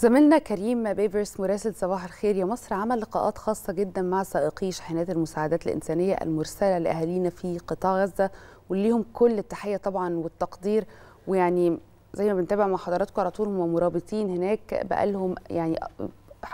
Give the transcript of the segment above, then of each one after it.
زميلنا كريم بيفرس مراسل صباح الخير يا مصر عمل لقاءات خاصة جدا مع سائقي شاحنات المساعدات الإنسانية المرسلة لأهالينا في قطاع غزة وليهم كل التحية طبعا والتقدير ويعني زي ما بنتابع مع حضراتكم على طول هم مرابطين هناك بقالهم يعني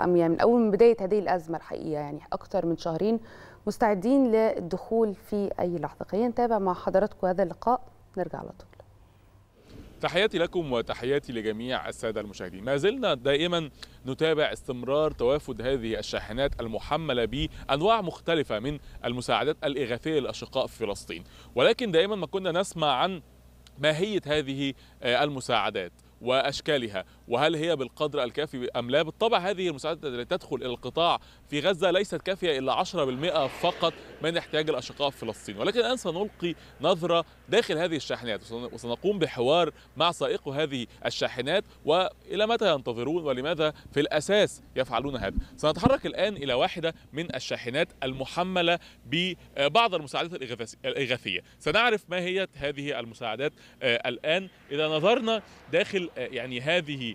يعني من اول من بدايه هذه الازمه الحقيقه يعني اكثر من شهرين مستعدين للدخول في اي لحظه خلينا نتابع مع حضراتكم هذا اللقاء نرجع على طول تحياتي لكم وتحياتي لجميع الساده المشاهدين ما زلنا دائما نتابع استمرار توافد هذه الشاحنات المحمله بانواع مختلفه من المساعدات الاغاثيه للاشقاء في فلسطين ولكن دائما ما كنا نسمع عن ماهيه هذه آه، المساعدات واشكالها وهل هي بالقدر الكافي أم لا بالطبع هذه المساعدات التي تدخل إلى القطاع في غزة ليست كافية إلا 10% فقط من احتياج الأشقاء في فلسطين ولكن الآن سنلقي نظرة داخل هذه الشاحنات وسنقوم بحوار مع سائقو هذه الشاحنات وإلى متى ينتظرون ولماذا في الأساس يفعلون هذا سنتحرك الآن إلى واحدة من الشاحنات المحملة ببعض المساعدات الإغاثية سنعرف ما هي هذه المساعدات آه، الآن إذا نظرنا داخل آه، يعني هذه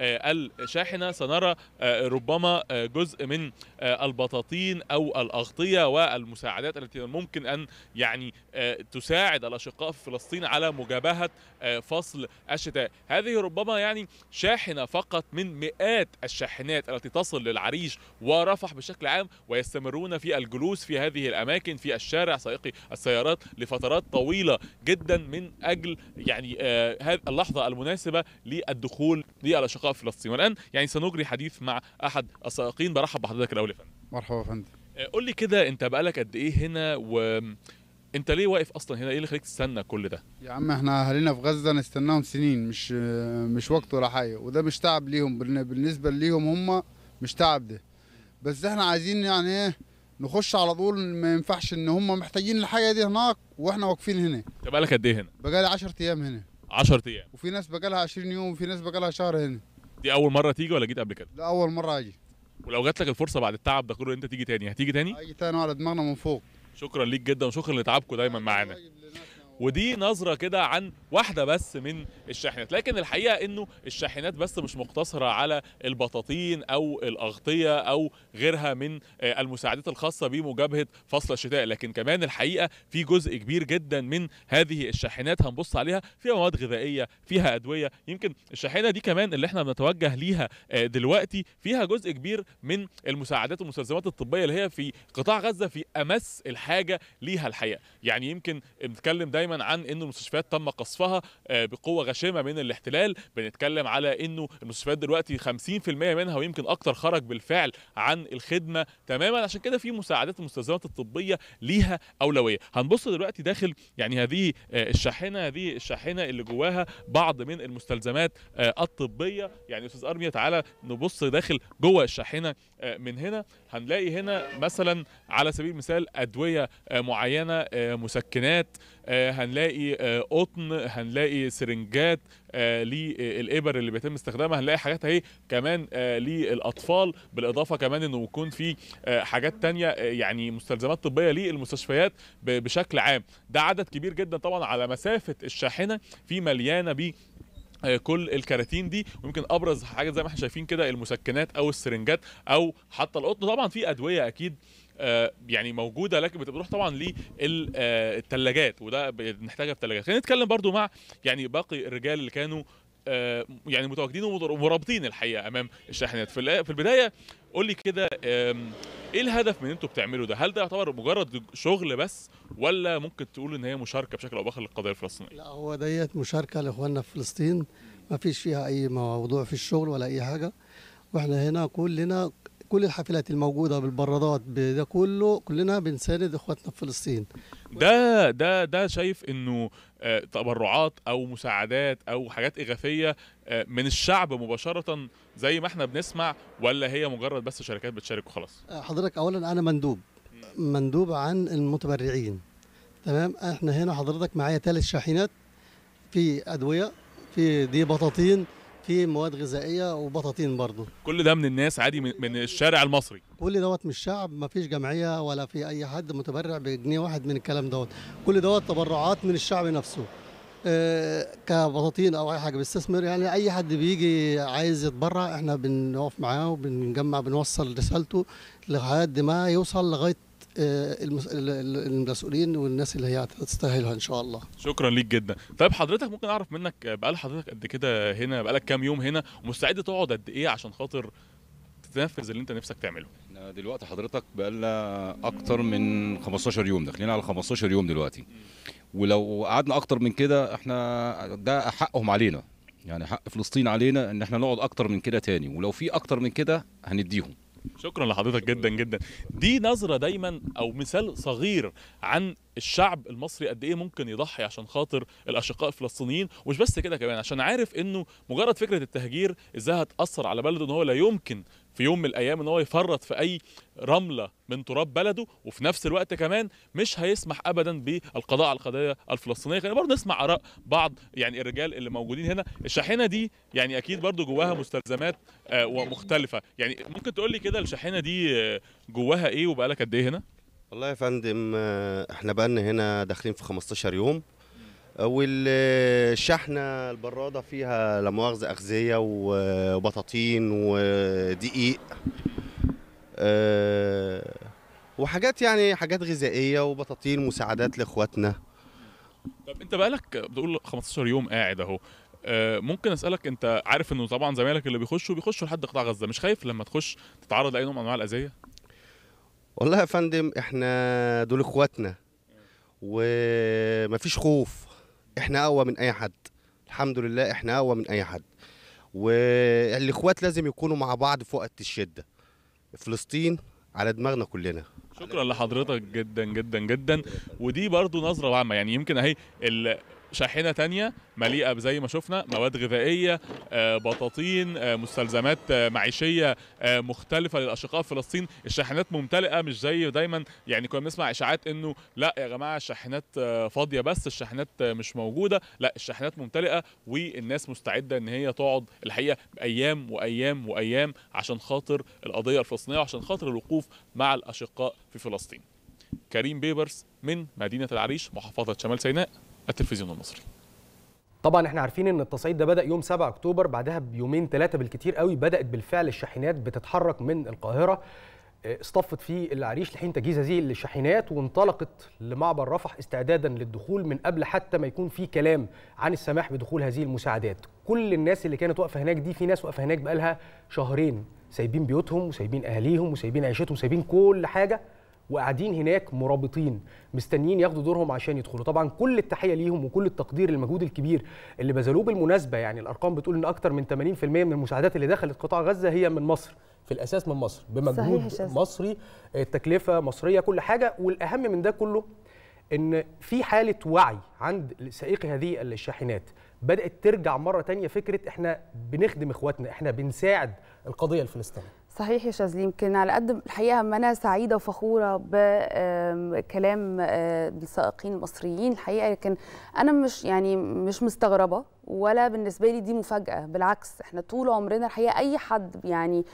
آه، الشاحنه سنرى آه، ربما آه، جزء من البطاطين او الاغطيه والمساعدات التي ممكن ان يعني تساعد الاشقاء في فلسطين على مجابهه فصل الشتاء هذه ربما يعني شاحنه فقط من مئات الشاحنات التي تصل للعريش ورفح بشكل عام ويستمرون في الجلوس في هذه الاماكن في الشارع سائقي السيارات لفترات طويله جدا من اجل يعني هذه اللحظه المناسبه للدخول للاشقاء فلسطين والان يعني سنجري حديث مع احد السائقين برحب بحضرتك الاول يا فندم مرحبا يا فندم آه، قول لي كده انت بقالك قد ايه هنا و انت ليه واقف اصلا هنا ايه اللي خليك تستنى كل ده يا عم احنا اهالينا في غزه نستناهم سنين مش مش وقت ولا حاجه وده مش تعب ليهم بالنسبه ليهم هم مش تعب ده بس احنا عايزين يعني ايه نخش على طول ما ينفعش ان هم محتاجين الحاجه دي هناك واحنا واقفين هنا انت بقالك قد ايه هنا بقالي 10 ايام هنا 10 ايام وفي ناس بقالها 20 يوم وفي ناس بقالها شهر هنا دي اول مره تيجي ولا جيت قبل كده ده اول مره اجي ولو جات لك الفرصه بعد التعب ده كله انت تيجي تاني هتيجي تاني اجي تاني على دماغنا من فوق شكرا ليك جدا وشكرا لتعبكم دايما معانا أيوة، ودي نظره كده عن واحده بس من الشاحنات لكن الحقيقه انه الشاحنات بس مش مقتصره على البطاطين او الاغطيه او غيرها من آه، المساعدات الخاصه بمجابهه فصل الشتاء لكن كمان الحقيقه في جزء كبير جدا من هذه الشاحنات هنبص عليها فيها مواد غذائيه فيها ادويه يمكن الشاحنه دي كمان اللي احنا بنتوجه ليها آه، دلوقتي فيها جزء كبير من المساعدات والمستلزمات الطبيه اللي هي في قطاع غزه في امس الحاجه ليها الحقيقه يعني يمكن بنتكلم دايما دايما عن انه المستشفيات تم قصفها آه، بقوه غشامه من الاحتلال بنتكلم على انه المستشفيات دلوقتي 50% منها ويمكن اكتر خرج بالفعل عن الخدمه تماما عشان كده في مساعدات المستلزمات الطبيه ليها اولويه هنبص دلوقتي داخل يعني هذه آه، الشاحنه هذه الشاحنه اللي جواها بعض من المستلزمات آه، الطبيه يعني استاذ ارميا تعالى نبص داخل جوه الشاحنه من هنا هنلاقي هنا مثلا على سبيل المثال ادويه معينه مسكنات آه، هنلاقي آه، قطن هنلاقي سرنجات آه، للابر اللي بيتم استخدامها هنلاقي حاجات اهي كمان للاطفال بالاضافه كمان انه يكون في حاجات تانية يعني مستلزمات طبيه للمستشفيات بشكل عام ده عدد كبير جدا طبعا على مسافه الشاحنه في مليانه ب كل الكراتين دي ويمكن ابرز حاجه زي ما احنا شايفين كده المسكنات او السرنجات او حتى القطن طبعا في ادويه اكيد آه، يعني موجوده لكن بتروح طبعا للثلاجات آه، وده بنحتاجها في الثلاجات خلينا نتكلم برضو مع يعني باقي الرجال اللي كانوا آه، يعني متواجدين ومرابطين الحقيقه امام الشاحنات في البدايه قول لي كده ايه الهدف من انتوا بتعملوا ده هل ده يعتبر مجرد شغل بس ولا ممكن تقول ان هي مشاركه بشكل او باخر للقضيه الفلسطينيه لا هو ديت مشاركه لاخواننا في فلسطين ما فيش فيها اي موضوع في الشغل ولا اي حاجه واحنا هنا كلنا كل الحافلات الموجوده بالبرادات ده كله كلنا بنساند اخواتنا في فلسطين ده ده ده شايف انه آه، تبرعات او مساعدات او حاجات اغاثيه آه، من الشعب مباشره زي ما احنا بنسمع ولا هي مجرد بس شركات بتشارك وخلاص آه، حضرتك اولا انا مندوب نعم. مندوب عن المتبرعين تمام احنا هنا حضرتك معايا ثلاث شاحنات في ادويه في دي بطاطين في مواد غذائيه وبطاطين برضه كل ده من الناس عادي من, الشارع المصري كل دوت من الشعب ما فيش جمعيه ولا في اي حد متبرع بجنيه واحد من الكلام دوت كل دوت تبرعات من الشعب نفسه آه، كبطاطين او اي حاجه بيستثمر يعني اي حد بيجي عايز يتبرع احنا بنقف معاه وبنجمع بنوصل رسالته لحد ما يوصل لغايه آه، المسؤولين والناس اللي هي هتستاهلها ان شاء الله شكرا ليك جدا طيب حضرتك ممكن اعرف منك بقال حضرتك قد كده هنا بقالك كام يوم هنا ومستعد تقعد قد ايه عشان خاطر تنفذ اللي انت نفسك تعمله احنا دلوقتي حضرتك بقالنا اكتر من 15 يوم داخلين على 15 يوم دلوقتي ولو قعدنا اكتر من كده احنا ده حقهم علينا يعني حق فلسطين علينا ان احنا نقعد اكتر من كده تاني ولو في اكتر من كده هنديهم شكرا لحضرتك جدا جدا دي نظره دايما او مثال صغير عن الشعب المصري قد ايه ممكن يضحي عشان خاطر الاشقاء الفلسطينيين ومش بس كده كمان عشان عارف انه مجرد فكره التهجير ازاي هتاثر على بلده ان هو لا يمكن في يوم من الايام ان هو يفرط في اي رمله من تراب بلده وفي نفس الوقت كمان مش هيسمح ابدا بالقضاء على القضيه الفلسطينيه خلينا برضه نسمع اراء بعض يعني الرجال اللي موجودين هنا الشاحنه دي يعني اكيد برضه جواها مستلزمات آه، ومختلفه يعني ممكن تقول لي كده الشاحنه دي آه، جواها ايه وبقالك قد ايه هنا والله يا فندم آه، احنا بقالنا هنا داخلين في 15 يوم آه، والشحنة البرادة فيها لا مؤاخذة أغذية آه، وبطاطين ودقيق وحاجات يعني حاجات غذائية وبطاطين مساعدات لإخواتنا طب أنت بقالك بتقول 15 يوم قاعد أهو ممكن اسالك انت عارف انه طبعا زمايلك اللي بيخشوا بيخشوا لحد قطاع غزه مش خايف لما تخش تتعرض لاي نوع من انواع الاذيه والله يا فندم احنا دول اخواتنا ومفيش خوف احنا اقوى من اي حد الحمد لله احنا اقوى من اي حد والاخوات لازم يكونوا مع بعض في وقت الشده فلسطين على دماغنا كلنا شكرا لحضرتك جدا جدا جدا ودي برضو نظره عامه يعني يمكن اهي شاحنه تانية مليئه زي ما شفنا مواد غذائيه آه، بطاطين آه، مستلزمات آه، معيشيه مختلفه للاشقاء في فلسطين الشاحنات ممتلئه مش زي دايما يعني كنا بنسمع اشاعات انه لا يا جماعه الشاحنات فاضيه بس الشاحنات مش موجوده لا الشاحنات ممتلئه والناس مستعده ان هي تقعد الحقيقه ايام وايام وايام عشان خاطر القضيه الفلسطينيه وعشان خاطر الوقوف مع الاشقاء في فلسطين كريم بيبرس من مدينه العريش محافظه شمال سيناء التلفزيون المصري طبعا احنا عارفين ان التصعيد ده بدا يوم 7 اكتوبر بعدها بيومين ثلاثه بالكثير قوي بدات بالفعل الشاحنات بتتحرك من القاهره آه، اصطفت في العريش لحين تجهيز هذه الشاحنات وانطلقت لمعبر رفح استعدادا للدخول من قبل حتى ما يكون في كلام عن السماح بدخول هذه المساعدات كل الناس اللي كانت واقفه هناك دي في ناس واقفه هناك بقالها شهرين سايبين بيوتهم وسايبين اهاليهم وسايبين عيشتهم وسايبين كل حاجه وقاعدين هناك مرابطين مستنيين ياخدوا دورهم عشان يدخلوا طبعا كل التحيه ليهم وكل التقدير للمجهود الكبير اللي بذلوه بالمناسبه يعني الارقام بتقول ان اكثر من 80% من المساعدات اللي دخلت قطاع غزه هي من مصر في الاساس من مصر بمجهود مصري التكلفه آه، مصريه كل حاجه والاهم من ده كله ان في حاله وعي عند سائقي هذه الشاحنات بدات ترجع مره تانية فكره احنا بنخدم اخواتنا احنا بنساعد القضيه الفلسطينيه صحيح يا شاذلي يمكن على قد الحقيقه ما انا سعيده وفخوره بكلام آه، السائقين المصريين الحقيقه لكن انا مش يعني مش مستغربه ولا بالنسبه لي دي مفاجاه بالعكس احنا طول عمرنا الحقيقه اي حد يعني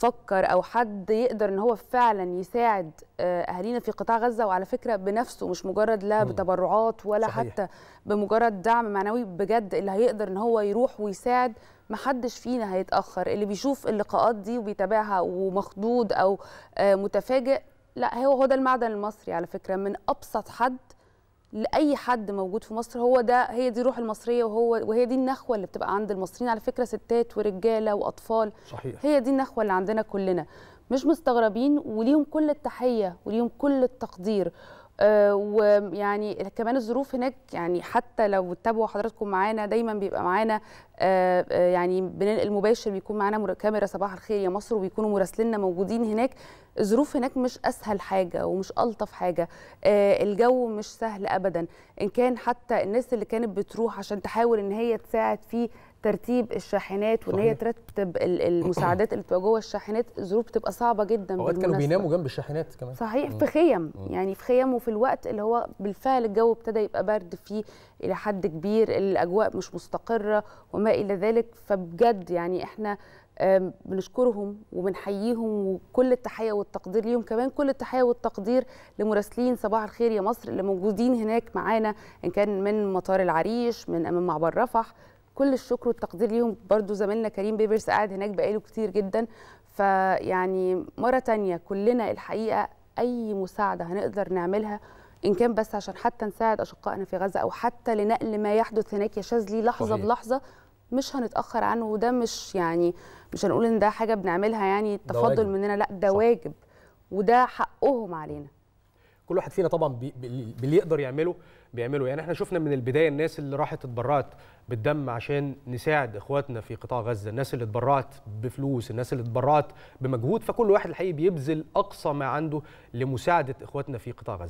فكر او حد يقدر ان هو فعلا يساعد آه، اهالينا في قطاع غزه وعلى فكره بنفسه مش مجرد لا بتبرعات ولا صحيح. حتى بمجرد دعم معنوي بجد اللي هيقدر ان هو يروح ويساعد ما حدش فينا هيتاخر اللي بيشوف اللقاءات دي وبيتابعها ومخضوض او آه، متفاجئ لا هو هو ده المعدن المصري على فكره من ابسط حد لاي حد موجود في مصر هو ده هي دي الروح المصريه وهو وهي دي النخوه اللي بتبقى عند المصريين على فكره ستات ورجاله واطفال صحيح. هي دي النخوه اللي عندنا كلنا مش مستغربين وليهم كل التحيه وليهم كل التقدير آه، ويعني كمان الظروف هناك يعني حتى لو تتابعوا حضراتكم معانا دايما بيبقى معانا آه، آه، يعني بننقل مباشر بيكون معانا كاميرا صباح الخير يا مصر وبيكونوا مراسليننا موجودين هناك الظروف هناك مش اسهل حاجه ومش الطف حاجه الجو مش سهل ابدا ان كان حتى الناس اللي كانت بتروح عشان تحاول ان هي تساعد فيه ترتيب الشاحنات وان هي ترتب المساعدات اللي بتبقى جوه الشاحنات الظروف بتبقى صعبه جدا اوقات كانوا بيناموا جنب الشاحنات كمان صحيح في خيم يعني في خيم وفي الوقت اللي هو بالفعل الجو ابتدى يبقى برد فيه الى حد كبير الاجواء مش مستقره وما الى ذلك فبجد يعني احنا بنشكرهم وبنحييهم وكل التحيه والتقدير ليهم كمان كل التحيه والتقدير لمراسلين صباح الخير يا مصر اللي موجودين هناك معانا ان كان من مطار العريش من امام معبر رفح كل الشكر والتقدير ليهم برضو زميلنا كريم بيبرس قاعد هناك بقاله كتير جدا فيعني مرة تانية كلنا الحقيقة أي مساعدة هنقدر نعملها إن كان بس عشان حتى نساعد أشقائنا في غزة أو حتى لنقل ما يحدث هناك يا شاذلي لحظة صحيح. بلحظة مش هنتأخر عنه وده مش يعني مش هنقول إن ده حاجة بنعملها يعني تفضل مننا لا ده واجب وده حقهم علينا كل واحد فينا طبعا باللي يقدر يعمله بيعمله يعني احنا شفنا من البدايه الناس اللي راحت اتبرعت بالدم عشان نساعد اخواتنا في قطاع غزه الناس اللي اتبرعت بفلوس الناس اللي اتبرعت بمجهود فكل واحد الحقيقه بيبذل اقصى ما عنده لمساعده اخواتنا في قطاع غزه